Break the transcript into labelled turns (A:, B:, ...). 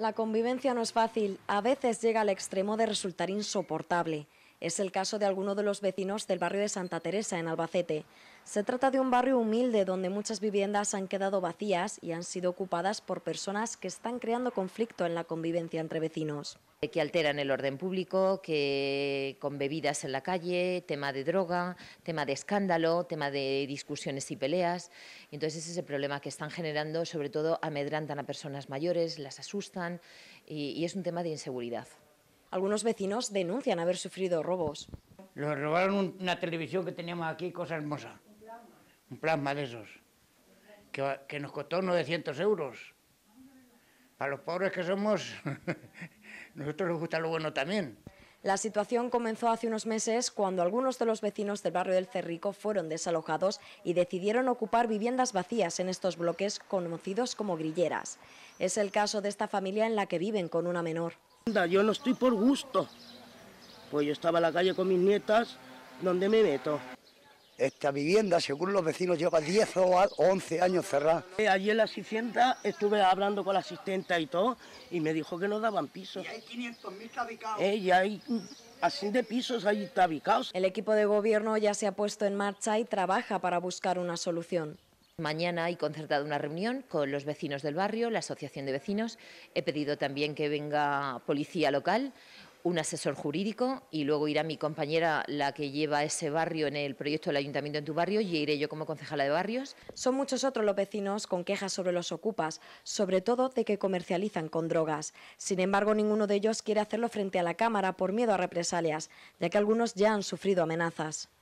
A: La convivencia no es fácil, a veces llega al extremo de resultar insoportable. Es el caso de alguno de los vecinos del barrio de Santa Teresa, en Albacete. Se trata de un barrio humilde donde muchas viviendas han quedado vacías y han sido ocupadas por personas que están creando
B: conflicto en la convivencia entre vecinos. Que alteran el orden público, que con bebidas en la calle, tema de droga, tema de escándalo, tema de discusiones y peleas. Entonces ese es el problema que están generando, sobre todo amedrantan a personas mayores, las asustan y es un tema de inseguridad. Algunos vecinos denuncian haber sufrido robos. Nos robaron una televisión que teníamos aquí, cosa hermosa. Un plasma de esos. Que, nos costó 900 euros. Para los pobres que somos, nosotros nos gusta lo bueno también. La situación comenzó
A: hace unos meses cuando algunos de los vecinos del barrio del Cerrico fueron desalojados y decidieron ocupar viviendas vacías en estos bloques conocidos como grilleras. Es el caso de esta familia en la que viven con una menor
B: yo no estoy por gusto. Pues yo estaba en la calle con mis nietas, ¿dónde me meto? Esta vivienda, según los vecinos, lleva 10 o 11 años cerrada. Eh, allí en la 600 estuve hablando con la asistenta y todo, y me dijo que no daban pisos. Y hay 500.000 tabicados. Eh, y hay así de pisos ahí tabicados. El equipo de gobierno ya se ha puesto en marcha y trabaja para buscar una solución. Mañana he concertado una reunión con los vecinos del barrio, la Asociación de Vecinos. He pedido también que venga policía local, un asesor jurídico y luego irá mi compañera, la que lleva ese barrio en el proyecto del Ayuntamiento en tu barrio, y iré yo como concejala de barrios. Son muchos otros los vecinos con quejas sobre los ocupas, sobre todo de que comercializan
A: con drogas. Sin embargo, ninguno de ellos quiere hacerlo frente a la Cámara por miedo a represalias, ya que algunos ya han sufrido amenazas.